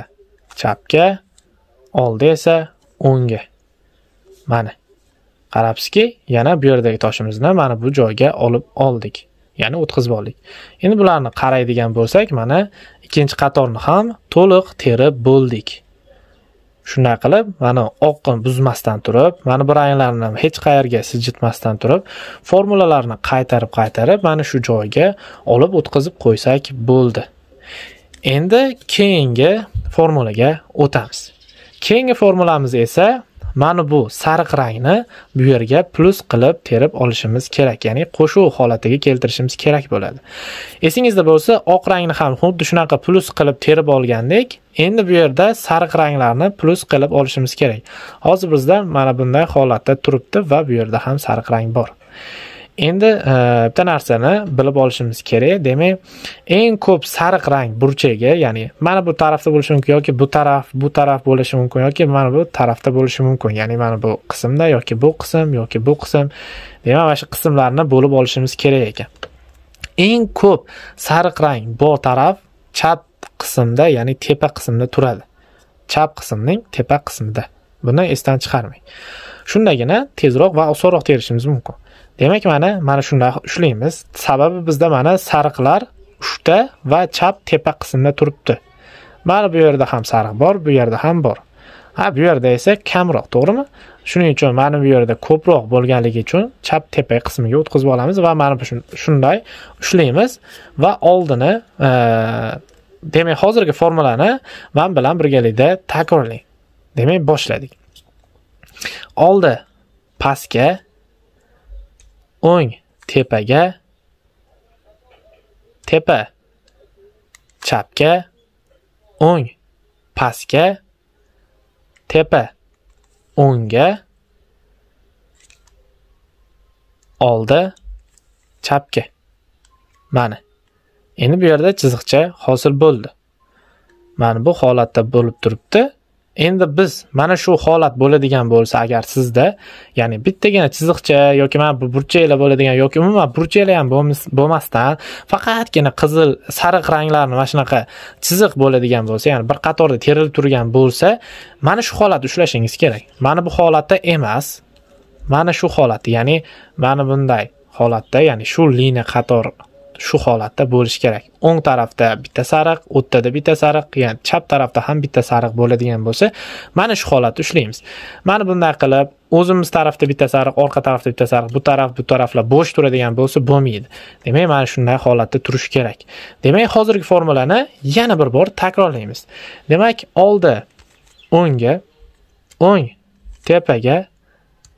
Speaker 1: chapga oldi esa o'ngga mana qarabsizki yana bu yerdagi toshimizni mana bu joyga olib oldik ya'ni o'tkazib oldik endi bularni qaraydigan bo'lsak mana ikkinchi qatorni ham to'liq terib bo'ldik shunday qilib mana oqqin buzmasdan turib mana bu ranglarni hech qayerga siljitmasdan turib formulalarni qaytarib qaytarib mana shu joyga olib o'tkazib qo'ysak bo'ldi endi keyingi formulaga o'tamiz keyingi formulamiz esa mana bu sariq rangni bu yerga plus qilib terib olishimiz kerak ya'ni qo'shuv holatiga keltirishimiz kerak bo'ladi esingizda bo'lsa oq rangni ham xuddi shunaqa plus qilib terib olgandek endi bu yerda sariq ranglarni plus qilib olishimiz kerak hozir bizda mana bunday holatda turibdi va bu yerda ham sariq rang bor endi e, bitta narsani bilib olishimiz kerak demak eng ko'p sariq rang burchagi ya'ni mana bu tarafda bo'lishi mumkin yoki bu taraf bu taraf bo'lishi mumkin yoki mana bu tarafda bo'lishi mumkin ya'ni mana bu qismda yoki bu qism yoki bu qism demak mana shu qismlarni bo'lib olishimiz kerak ekan eng ko'p sariq rang bu taraf chap qismda ya'ni tepa qismda turadi chap qismning tepa qismida buni esdan chiqarmang shundagina tezroq va osonroq terishimiz mumkin demak mana mana shunday ushlaymiz sababi bizda mana sariqlar uchta va chap tepa qismda turibdi mana bu yerda ham sariq bor bu yerda ham bor ha bu yerda esa kamroq to'g'rimi shuning uchun mana bu yerda ko'proq bo'lganligi uchun chap tepa qismiga o'tkazib olamiz va mana shunday ushlaymiz va oldini e, demak hozirgi formulani man bilan birgalikda takrorlang demak boshladik oldi pastga o'ng tepaga tepa chapga o'ng pastga tepa o'ngga oldi chapga mana endi bu yerda chiziqcha hosil bo'ldi mana bu holatda bo'lib turibdi endi biz mana shu holat bo'ladigan bo'lsa agar sizda ya'ni bittagina chiziqcha yoki mana bu burchaklar bo'ladigan yoki umuman burchaklar ham bo'lmasdan faqatgina qizil sariq ranglarni mana shunaqa chiziq bo'ladigan bo'lsa ya'ni bir qatorda terilib turgan bo'lsa mana shu holatni ushlashingiz kerak mana bu holatda emas mana shu holatda ya'ni mana bunday holatda ya'ni shu liniya qator shu holatda bo'lishi kerak o'ng tarafda bitta sariq o'rtada bitta sariq ya'ni chap tarafda ham bitta sariq bo'ladigan bo'lsa mana shu holatda ushlaymiz mana bunday qilib o'zimiz tarafda bitta sariq orqa tarafda bitta sariq bu taraf bu taraflar bo'sh turadigan bo'lsa bo'lmaydi demak mana shunday holatda turish kerak demak hozirgi formulani yana bir bor takrorlaymiz demak oldi o'ngga o'ng tepaga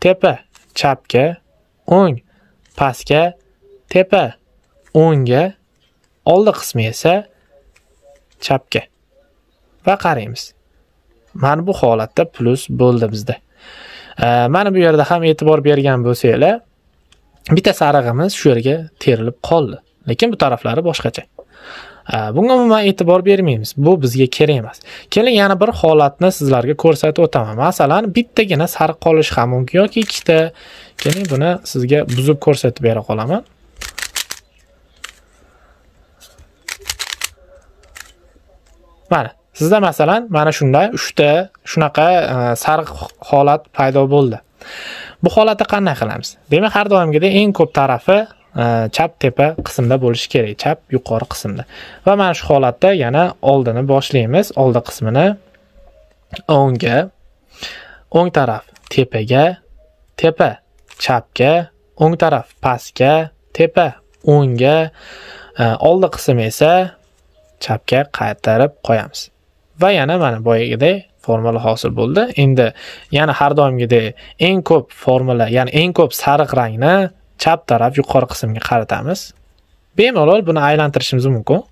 Speaker 1: tepa chapga o'ng pastga tepa o'ngga, oldi qismi esa chapga. Va qaraymiz. Mana bu holatda plus bo'ldi bizda. Mana bu yerda ham e'tibor bergan bo'lsanglar, bitta sarig'imiz shu yerga terilib qoldi. Lekin bu taraflari boshqacha. bunga umuman e'tibor bermaymiz bu bizga kerak emas keling yana bir holatni sizlarga ko'rsatib o'taman masalan bittagina sariq qolishi ham mumkin yoki ikkita keling buni sizga buzib ko'rsatib bera qolaman mana sizda masalan mana shunday uchta shunaqa e, sariq holat paydo bo'ldi bu holatni qanday qilamiz demak har doimgidek eng ko'p tarafi e, chap tepa qismda bo'lishi kerak chap yuqori qismda va mana shu holatda yana oldini boshlaymiz oldi qismini o'ngga o'ng taraf tepaga tepa chapga o'ng taraf pastga tepa o'ngga e, oldi qismi esa chapga qaytarib qo'yamiz va yana mana boyagidek formula hosil bo'ldi endi yana har doimgidek eng ko'p formula ya'ni eng ko'p sariq rangni chap taraf yuqori qismga qaratamiz bemalol buni aylantirishimiz mumkin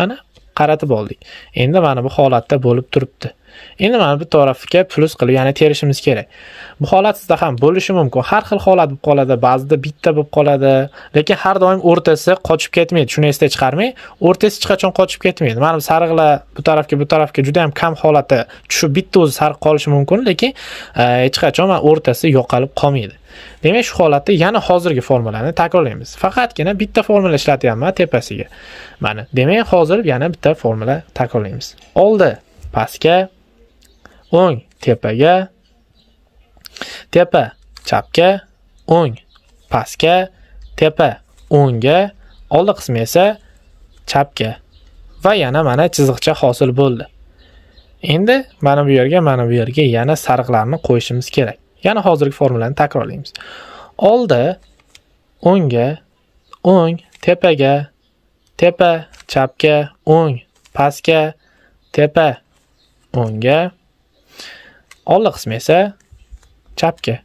Speaker 1: mana qaratib oldik endi mana bu holatda bo'lib turibdi endi mana bu tarafga plus qilib ya'ni terishimiz kerak bu holat sizda ham bo'lishi mumkin har xil holat bo'lib qoladi ba'zida bitta bo'lib qoladi lekin har doim o'rtasi qochib ketmaydi shuni esda chiqarmang o'rtasi hech qachon qochib ketmaydi mana bu sariqlar bu tarafga bu tarafga juda yam kam holatda tushib bitta o'zi sariq qolishi mumkin lekin e, hech qachon o'rtasi yo'qolib qolmaydi demak shu holatda yana hozirgi formulani takrorlaymiz faqatgina bitta formula ishlatyapman tepasiga mana demak hozir yana bitta formula takrorlaymiz oldi pastga o'ng tepaga tepa chapga o'ng pastga tepa o'ngga oldi qismi esa chapga va yana mana chiziqcha hosil bo'ldi endi mana bu yerga mana bu yerga yana sariqlarni qo'yishimiz kerak yana hozirgi formulani takrorlaymiz oldi o'ngga o'ng tepaga tepa chapga o'ng pastga tepa o'ngga oldi qismi esa chapga.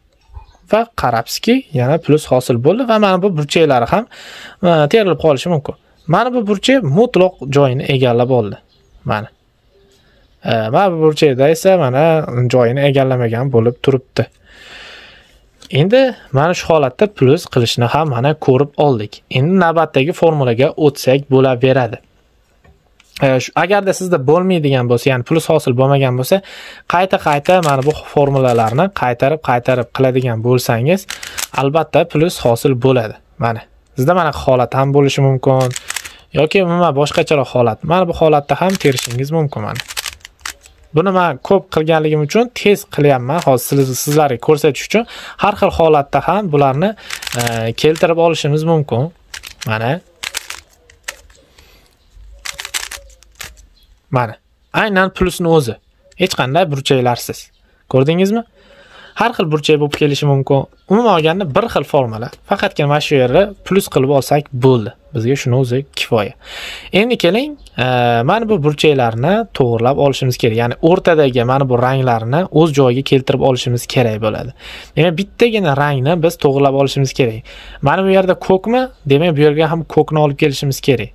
Speaker 1: Va qarabsizki, yana plus hosil bo'ldi va mana bu burchaklari ham e, terilib qolishi mumkin. Mana bu burchak mutlaq joyini egallab oldi. Mana. E, mana bu burchakda esa mana joyini egallamagan bo'lib turibdi. Endi mana shu holatda plus qilishni ham mana ko'rib oldik. Endi navbatdagi formulaga o'tsak bo'laveradi. Э, agarda sizda bo'lmaydigan bo'lsa ya'ni plus hosil bo'lmagan bo'lsa qayta qayta mana bu formulalarni qaytarib qaytarib qiladigan bo'lsangiz albatta plus hosil bo'ladi mana sizda mana holat ham bo'lishi mumkin yoki umuman boshqacharoq holat mana bu holatda ham terishingiz mumkin mana buni man ko'p qilganligim uchun tez qilyapman hozir sizlarga ko'rsatish uchun har xil holatda ham bularni e, keltirib olishimiz mumkin mana mana aynan plusni o'zi hech qanday burchaklarsiz ko'rdingizmi har xil burchak bo'lib kelishi mumkin umuman olganda bir xil formula faqatgina mana shu yerni plus qilib olsak bo'ldi bizga shuni o'zi kifoya endi keling e, mana bu burchaklarni to'g'irlab olishimiz kerak ya'ni o'rtadagi mana bu ranglarni o'z joyiga keltirib olishimiz kerak bo'ladi demak bittagina rangni biz to'g'irlab olishimiz kerak mana bu yerda ko'kmi demak bu yerga ham ko'kni olib kelishimiz kerak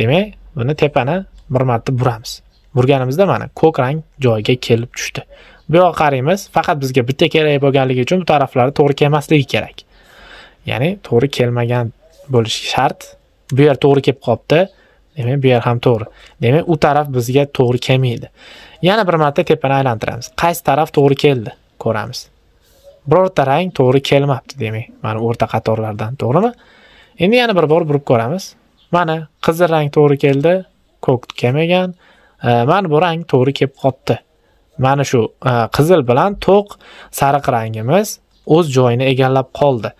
Speaker 1: demak buni tepani bir marta buramiz burganimizda mana ko'k rang joyiga kelib tushdi bu yoqqa qaraymiz faqat bizga bitta kerak bo'lganligi uchun bu taraflari to'g'ri kelmasligi kerak ya'ni to'g'ri kelmagan bo'lishi shart bu yer to'g'ri kelib qolibdi demak bu yer ham to'g'ri demak u taraf bizga to'g'ri kelmaydi yana bir marta tepani aylantiramiz qaysi taraf to'g'ri keldi ko'ramiz birorta rang to'g'ri kelmabdi demak mana o'rta qatorlardan to'g'rimi endi yana bir bor burib ko'ramiz mana qizil rang to'g'ri keldi ko'k kelmagan e, mana bu rang to'g'ri kelib qolibdi mana shu e, qizil bilan to'q sariq rangimiz o'z joyini egallab qoldi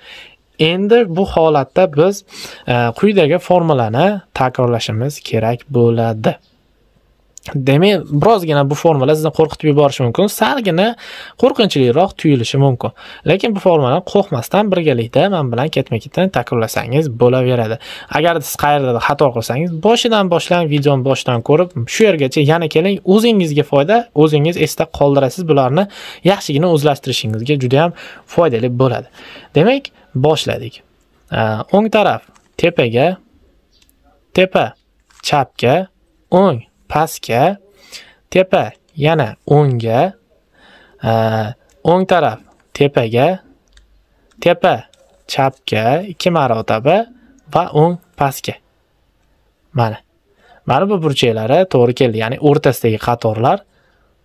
Speaker 1: endi bu holatda biz e, quyidagi formulani takrorlashimiz kerak bo'ladi demak birozgina bu formula sizni qo'rqitib yuborishi mumkin salgina qo'rqinchliroq tuyulishi mumkin lekin bu formulani qo'rqmasdan birgalikda man bilan ketma ketdan takrorlasangiz bo'laveradi agarda siz qayerdadir xato qilsangiz boshidan boshlang videoni boshidan ko'rib shu yergacha yana keling o'zingizga foyda o'zingiz esda qoldirasiz bularni yaxshigina o'zlashtirishingizga juda ham foydali bo'ladi demak boshladik o'ng taraf tepaga tepa chapga o'ng pastga tepa yana o'ngga e, o'ng taraf tepaga tepa chapga ikki marotaba va o'ng pastga mana mana bu burchaklari to'g'ri keldi ya'ni o'rtasidagi qatorlar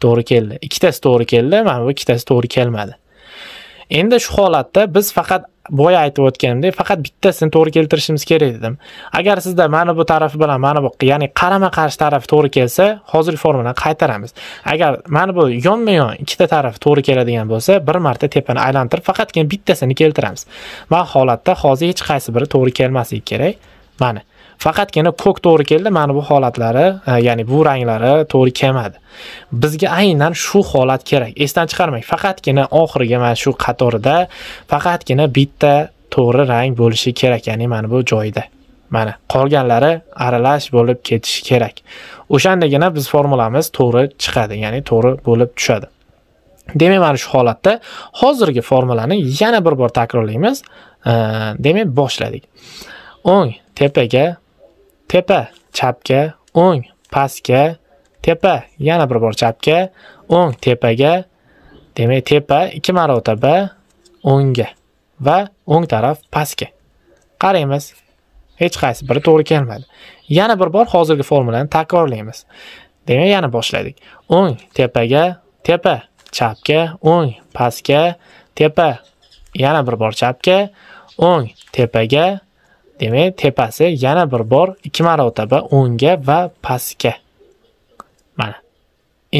Speaker 1: to'g'ri keldi ikkitasi to'g'ri keldi mana bu ikkitasi to'g'ri kelmadi endi shu holatda biz faqat boya aytib o'tganimdek faqat bittasini to'g'ri keltirishimiz kerak dedim agar sizda mana bu tarafi bilan mana bu ya'ni qarama qarshi tarafi to'g'ri kelsa hozirgi formulani qaytaramiz agar mana bu yonma yon ikkita tarafi to'g'ri keladigan bo'lsa bir marta tepani aylantirib faqatgina bittasini keltiramiz va holatda hozir hech qaysi biri to'g'ri kelmasligi kerak mana faqatgina ko'k to'g'ri keldi mana bu holatlari e, ya'ni bu ranglari to'g'ri kelmadi bizga aynan shu holat kerak esdan chiqarmang faqatgina oxirgi mana shu qatorida faqatgina bitta to'g'ri rang bo'lishi kerak ya'ni mana bu joyda mana qolganlari aralash bo'lib ketishi kerak o'shandagina biz formulamiz to'g'ri chiqadi ya'ni to'g'ri bo'lib tushadi demak mana shu holatda hozirgi formulani yana bir bor takrorlaymiz e, demak boshladik o'ng tepaga tepa chapga o'ng pastga tepa yana bir bor chapga o'ng tepaga demak tepa ikki marotaba o'ngga va o'ng taraf pastga qaraymiz hech qaysi biri to'g'ri kelmadi yana bir bor hozirgi formulani takrorlaymiz demak yana boshladik o'ng tepaga tepa chapga o'ng pastga tepa yana bir bor chapga o'ng tepaga demak tepasi yana bir bor ikki marotaba o'ngga va pastga mana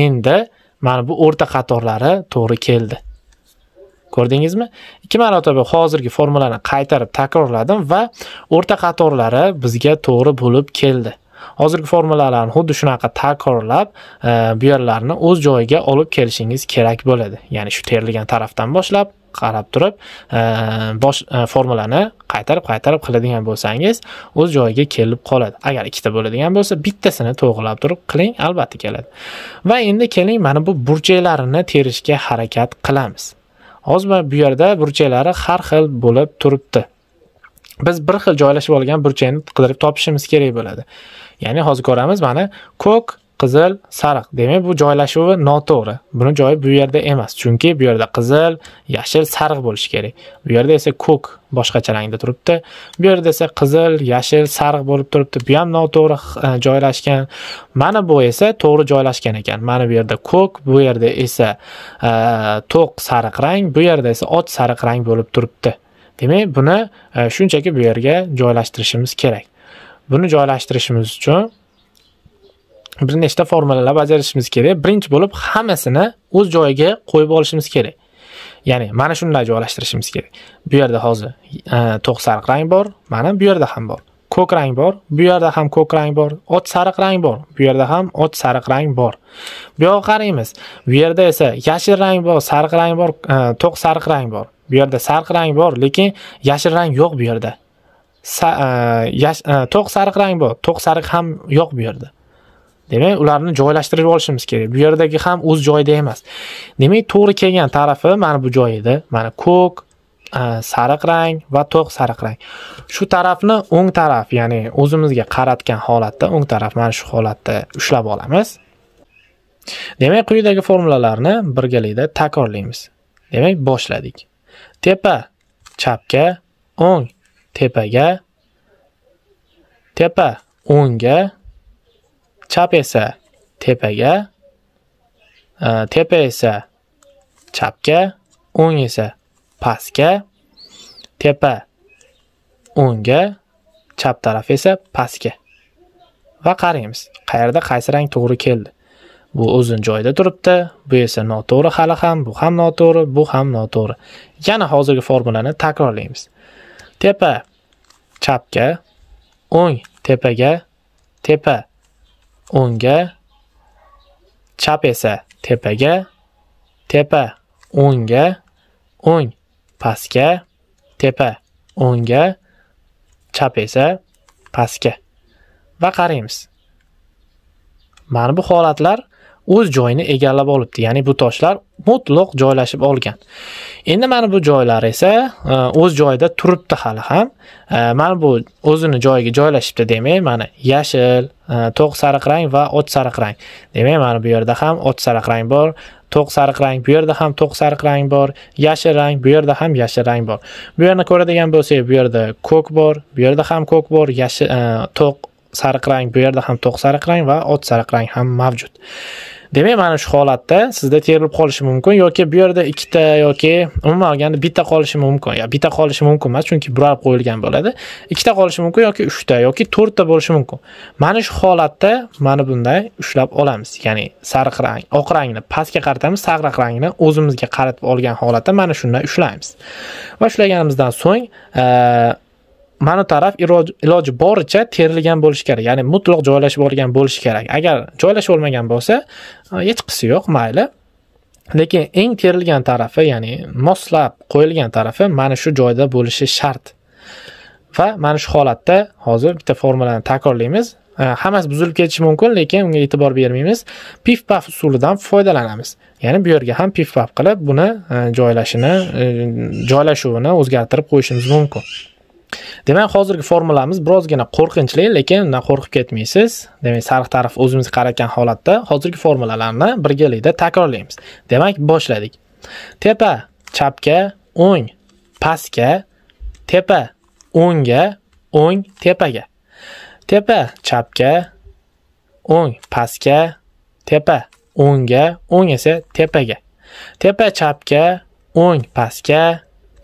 Speaker 1: endi mana bu o'rta qatorlari to'g'ri keldi ko'rdingizmi ikki marotaba hozirgi formulani qaytarib takrorladim va o'rta qatorlari bizga to'g'ri bo'lib keldi hozirgi formulalarni xuddi shunaqa takrorlab e, bu yerlarni o'z joyiga olib kelishingiz kerak bo'ladi ya'ni shu terilgan tarafdan boshlab qarab turib e, bosh e, formulani qaytarib qaytarib qiladigan bo'lsangiz o'z joyiga kelib qoladi agar ikkita bo'ladigan bo'lsa bittasini to'g'rilab turib qiling albatta keladi va endi keling mana bu burchaklarini terishga harakat qilamiz hozir bu yerda burchaklari har xil bo'lib turibdi biz bir xil joylashib olgan burchakni qidirib topishimiz kerak bo'ladi ya'ni hozir ko'ramiz mana ko'k qizil sariq demak bu joylashuvi noto'g'ri buni joyi bu yerda emas chunki bu yerda qizil yashil sariq bo'lishi kerak bu yerda esa ko'k boshqacha rangda turibdi bu yerda esa qizil yashil sariq bo'lib turibdi bu ham noto'g'ri e, joylashgan mana bu esa to'g'ri joylashgan ekan mana bu yerda ko'k bu yerda esa e, to'q sariq rang bu yerda esa och sariq rang bo'lib turibdi demak buni e, shunchaki bu yerga joylashtirishimiz kerak buni joylashtirishimiz uchun bir nechta formulalar bajarishimiz kerak birinchi bo'lib hammasini o'z joyiga qo'yib olishimiz kerak ya'ni mana shunday joylashtirishimiz kerak bu yerda hozir e, to'q sariq rang bor mana bu yerda ham bor ko'k rang bor bu yerda ham ko'k rang bor och sariq rang bor bu yerda ham och sariq rang bor bu yog'iga qaraymiz bu yerda esa yashil rang bor sariq rang bor e, to'q sariq rang bor bu yerda sariq rang bor lekin yashil rang yo'q bu yerda e, to'q sariq rang bor to'q sariq ham yo'q bu yerda demak ularni joylashtirib olishimiz kerak bu yerdagi ham o'z joyida emas demak to'g'ri kelgan tarafi mana bu joy edi mana ko'k sariq rang va to'q sariq rang shu tarafni o'ng taraf ya'ni o'zimizga qaratgan holatda o'ng taraf mana shu holatda ushlab olamiz demak quyidagi formulalarni birgalikda takrorlaymiz demak boshladik tepa chapga o'ng tepaga tepa o'ngga chap esa tepaga e, tepa esa chapga o'ng esa pastga tepa o'ngga chap taraf esa pastga va qaraymiz qayerda qaysi rang to'g'ri keldi bu o'zini joyida turibdi bu esa noto'g'ri hali ham bu ham noto'g'ri bu ham noto'g'ri yana hozirgi formulani takrorlaymiz tepa chapga o'ng tepaga tepa o'ngga, chap esa tepaga, tepa o'ngga, o'ng pastga, tepa o'ngga, chap esa pastga. Va qaraymiz. Mana bu holatlar o'z joyini egallab olibdi ya'ni bu toshlar mutlaq joylashib olgan endi mana bu joylar esa e, o'z joyida turibdi hali ham e, mana bu o'zini joyiga joylashibdi demak mana yashil e, to'q sariq rang va och sariq rang demak mana bu yerda ham och sariq rang bor to'q sariq rang bu yerda ham to'q sariq rang bor yashil rang bu yerda ham yashil rang bor bu yerni ko'radigan bo'lsak bu yerda ko'k bor bu yerda ham ko'k bor yashil to'q sariq rang bu yerda ham to'q sariq rang va och sariq rang ham mavjud demak mana shu holatda sizda terilib qolishi mumkin yoki bu yerda ikkita yoki umuman olganda bitta qolishi mumkin ya bitta qolishi mumkin emas chunki burab qo'yilgan bo'ladi ikkita qolishi mumkin yoki uchta yoki to'rtta bo'lishi mumkin mana shu holatda mana bunday ushlab olamiz ya'ni sariq rang oq rangni pastga qaratamiz sariq rangni o'zimizga qaratib olgan holatda mana shunday ushlaymiz va ushlaganimizdan so'ng mana taraf iloji boricha terilgan bo'lishi kerak ya'ni mutlaq joylashib olgan bo'lishi kerak agar joylashib olmagan bo'lsa e, hech qisi yo'q mayli lekin eng terilgan tarafi ya'ni moslab qo'yilgan tarafi mana shu joyda bo'lishi shart va mana shu holatda hozir bitta formulani takrorlaymiz e, hammasi buzilib ketishi mumkin lekin unga e'tibor bermaymiz pif paf usulidan foydalanamiz ya'ni bu yerga ham pif paf qilib buni e, joylashini joylashuvini o'zgartirib qo'yishimiz mumkin demak hozirgi formulamiz birozgina qo'rqinchli lekin undan qo'rqib ketmaysiz demak sariq tarif o'zimiz qaratgan holatda hozirgi formulalarni birgalikda takrorlaymiz demak boshladik tepa chapga o'ng pastga tepa o'ngga o'ng tepaga tepa chapga o'ng pastga tepa o'ngga o'ng esa tepaga tepa chapga o'ng pastga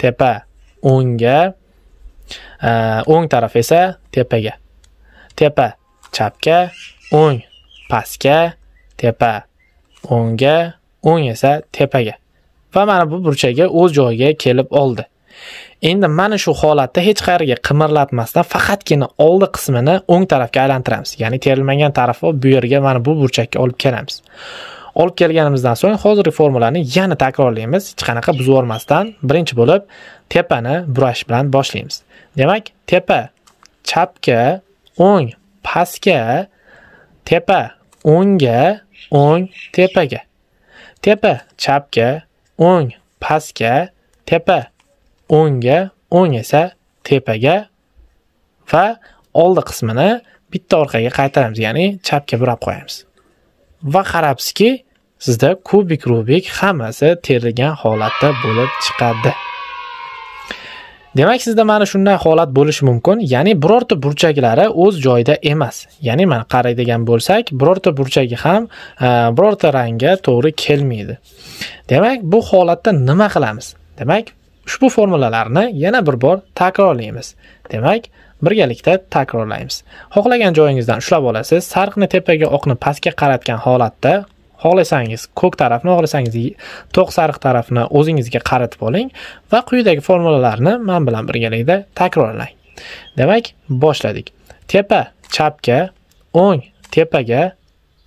Speaker 1: tepa o'ngga o'ng taraf esa tepaga tepa chapga o'ng pastga tepa o'ngga o'ng esa tepaga va mana bu burchagi o'z joyiga kelib oldi endi mana shu holatda hech qayerga qimirlatmasdan faqatgina oldi qismini o'ng tarafga aylantiramiz ya'ni terilmagan tarafi bu yerga mana bu burchakka olib kelamiz olib kelganimizdan so'ng hozirgi formulani yana takrorlaymiz hech qanaqa buzib yubormasdan birinchi bo'lib tepani burash bilan boshlaymiz demak tepa chapga o'ng pastga tepa o'ngga o'ng tepaga tepa chapga o'ng pastga tepa o'ngga o'ng esa tepaga va oldi qismini bitta orqaga qaytaramiz ya'ni chapga burab qo'yamiz va qarabsizki sizda kubik rubik hammasi terilgan holatda bo'lib chiqadi demak sizda mana shunday holat bo'lishi mumkin ya'ni birorta burchaklari o'z joyida emas ya'ni mana qaraydigan bo'lsak birorta burchagi ham e, birorta rangga to'g'ri kelmaydi demak bu holatda nima qilamiz demak ushbu formulalarni yana bir bor takrorlaymiz demak birgalikda takrorlaymiz xohlagan joyingizdan ushlab olasiz sariqni tepaga oqni pastga qaratgan holatda xohlasangiz ko'k tarafni xohlasangiz to'q sariq tarafni o'zingizga qaratib oling va quyidagi formulalarni man bilan birgalikda takrorlang demak boshladik tepa chapga o'ng tepaga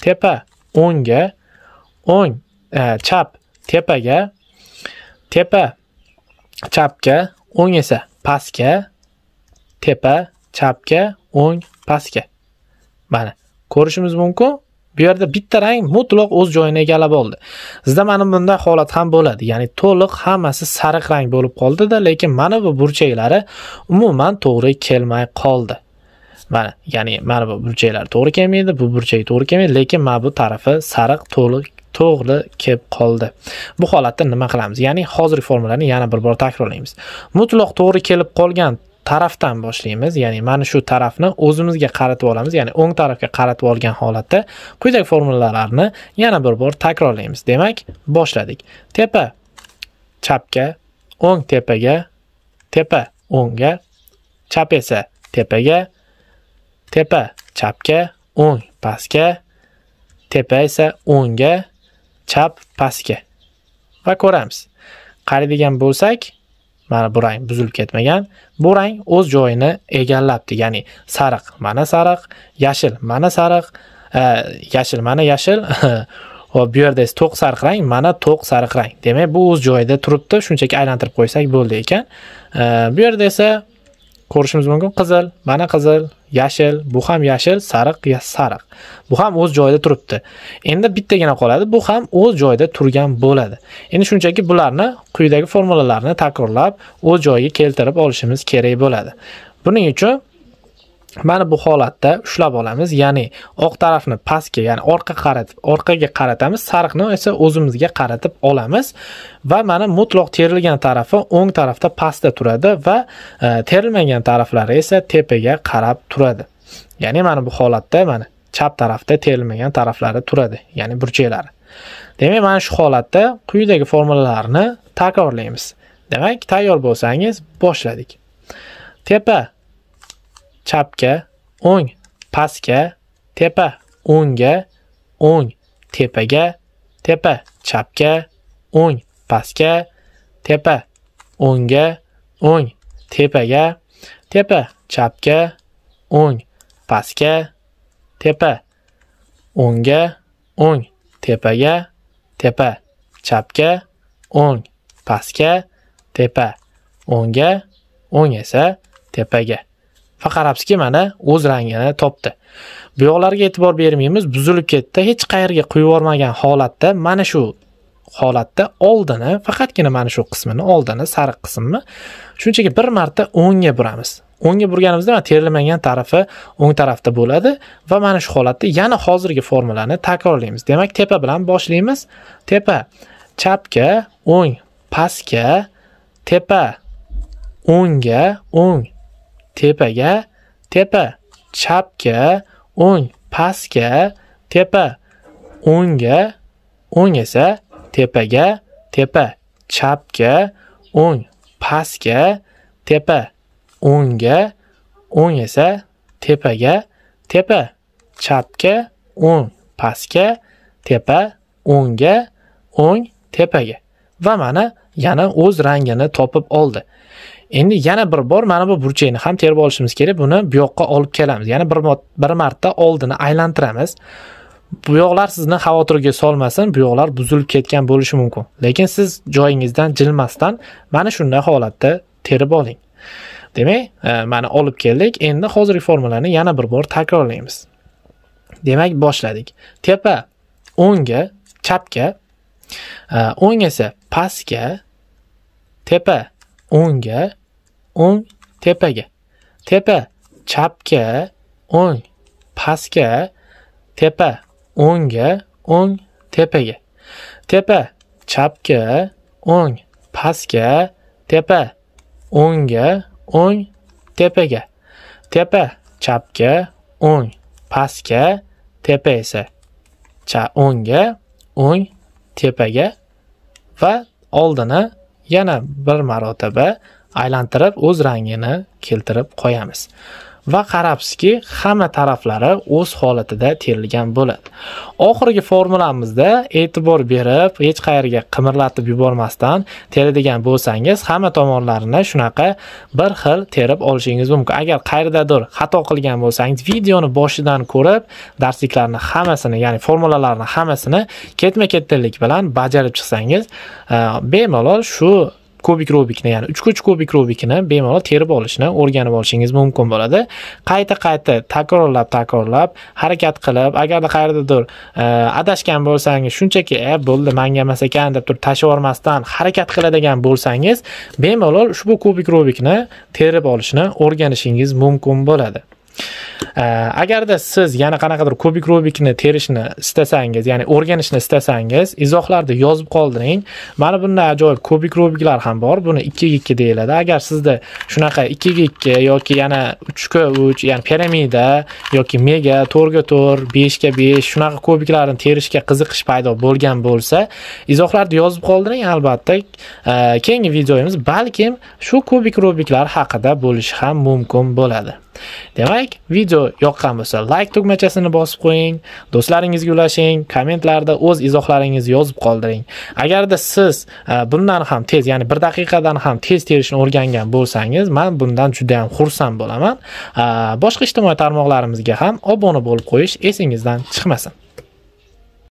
Speaker 1: tepa o'ngga o'ng e, chap tepaga tepa chapga o'ng esa pastga tepa chapga o'ng pastga mana ko'rishimiz mumkin bu yerda bitta rang mutlaq o'z joyini egallab oldi sizda mana bunday holat ham bo'ladi ya'ni to'liq hammasi sariq rang bo'lib qoldida lekin mana bu burchaklari umuman to'g'ri kelmay qoldi mana ya'ni mana bu burchaklar to'g'ri kelmaydi bu burchak to'g'ri kelmaydi lekin mana bu tarafi sariq to'liq to'g'ri kelib qoldi bu holatda nima qilamiz ya'ni hozirgi formulani yana bir bor takrorlaymiz mutlaq to'g'ri kelib qolgan tarafdan boshlaymiz ya'ni mana shu tarafni o'zimizga qaratib olamiz ya'ni o'ng tarafga qaratib olgan holatda quyidagi formulalarni yana bir bor takrorlaymiz demak boshladik tepa chapga o'ng tepaga tepa o'ngga chap esa tepaga tepa chapga o'ng pastga tepa esa o'ngga chap pastga va ko'ramiz qaraydigan bo'lsak mana bu rang buzilib ketmagan bu rang o'z joyini egallabdi ya'ni sariq mana sariq yashil mana sariq e, yashil mana yashil hop bu yerda esa to'q sariq rang mana to'q sariq rang demak bu o'z joyida turibdi shunchaki aylantirib qo'ysak bo'ldi ekan e, bu yerda esa ko'rishimiz mumkin qizil mana qizil yashil bu ham yashil sariq sariq bu ham o'z joyida turibdi endi bittagina qoladi bu ham o'z joyida turgan bo'ladi endi shunchaki bularni quyidagi formulalarni takrorlab o'z joyiga keltirib olishimiz kerak bo'ladi buning uchun mana bu holatda ushlab olamiz ya'ni oq tarafni pastga ya'ni orqa qaratib orqaga qaratamiz sariqni esa o'zimizga qaratib olamiz va mana mutloq terilgan tarafi o'ng tarafda pastda turadi va e, terilmagan taraflari esa tepaga qarab turadi ya'ni mana bu holatda mana chap tarafda terilmagan taraflari turadi ya'ni burchaklari demak mana shu holatda quyidagi formulalarni takrorlaymiz demak tayyor bo'lsangiz boshladik tepa chapga o'ng pastga tepa o'ngga o'ng tepaga tepa chapga o'ng pastga tepa o'ngga o'ng tepaga tepa chapga o'ng pastga tepa o'ngga o'ng tepaga tepa chapga o'ng pastga tepa o'ngga o'ng esa tepaga faqarabski mana o'z rangini topdi bu yoqlarga e'tibor bermaymiz buzilib ketdi hech qayerga quyib yubormagan holatda mana shu holatda oldini faqatgina mana shu qismini oldini sariq qismni shunchaki bir marta o'ngga buramiz o'ngga burganimizda terlamagan tarafi o'ng tarafda bo'ladi va mana shu holatda yana hozirgi formulani takrorlaymiz demak tepa bilan boshlaymiz tepa chapga o'ng pastga tepa o'ngga o'ng tepaga tepa chapga o'ng pastga tepa o'ngga o'ng esa tepaga tepa chapga o'ng pastga tepa o'ngga o'ng esa tepaga tepa chapga o'ng pastga tepa o'ngga o'ng tepaga va mana yana o'z rangini topib oldi endi yana bir bor mana bu burchakni ham terib olishimiz kerak buni bu yoqqa olib kelamiz yana bir, bir marta oldini aylantiramiz bu yoqlar sizni xavotirga solmasin bu yoqlar buzilib ketgan bo'lishi mumkin lekin siz joyingizdan jilmasdan mana shunday holatda terib oling demak e, mana olib keldik endi hozirgi formulani yana bir bor takrorlaymiz demak boshladik tepa o'ngga chapga e, o'ng esa pastga tepa o'ngga o'ng tepaga tepa chapga o'ng pastga tepa o'ngga o'ng tepaga tepa chapga o'ng pastga tepa o'ngga o'ng tepaga tepa chapga o'ng pastga tepa esa cha o'ngga o'ng tepaga va oldini yana bir marotaba aylantirib o'z rangini keltirib qo'yamiz va qarabsizki hamma taraflari o'z holatida terilgan bo'ladi oxirgi formulamizda e'tibor berib hech qayerga qimirlatib yubormasdan teradigan bo'lsangiz hamma tomonlarini shunaqa bir xil terib olishingiz mumkin agar qayerdadir xato qilgan bo'lsangiz videoni boshidan ko'rib darsliklarni hammasini ya'ni formulalarni hammasini ketma ketlik bilan bajarib chiqsangiz e, bemalol shu kubik rubikni ya'ni uchkuch kubik rubikini bemalol terib olishni o'rganib olishingiz mumkin bo'ladi qayta qayta takrorlab takrorlab harakat qilib agarda qayerdadir e, adashgan bo'lsangiz shunchaki e bo'ldi manga emas ekan deb turib tashlab yubormasdan harakat qiladigan bo'lsangiz bemalol ushbu kubik rubikni terib olishni o'rganishingiz mumkin bo'ladi agarda siz yana qanaqadir kubik rubikni terishni istasangiz ya'ni o'rganishni istasangiz izohlarda yozib qoldiring mana bunday ajoyib kubik rubiklar ham bor buni ikkiga ikki deyiladi agar sizda shunaqa ikkiga ikki yoki yana uchga uch ya'ni piramida yoki mega to'rtga to'rt beshga besh shunaqa kubiklarni terishga qiziqish paydo bo'lgan bo'lsa izohlarda yozib qoldiring albatta keyingi videomiz balkim shu kubik rubiklar haqida bo'lishi ham mumkin bo'ladi demak video yoqqan bo'lsa like tugmachasini bosib qo'ying do'stlaringizga ulashing kommentlarda o'z izohlaringizni yozib qoldiring agarda siz e, bundan ham tez ya'ni bir daqiqadan ham tez terishni o'rgangan bo'lsangiz man bundan juda ham xursand bo'laman e, boshqa ijtimoiy tarmoqlarimizga ham obuna bo'lib qo'yish esingizdan chiqmasin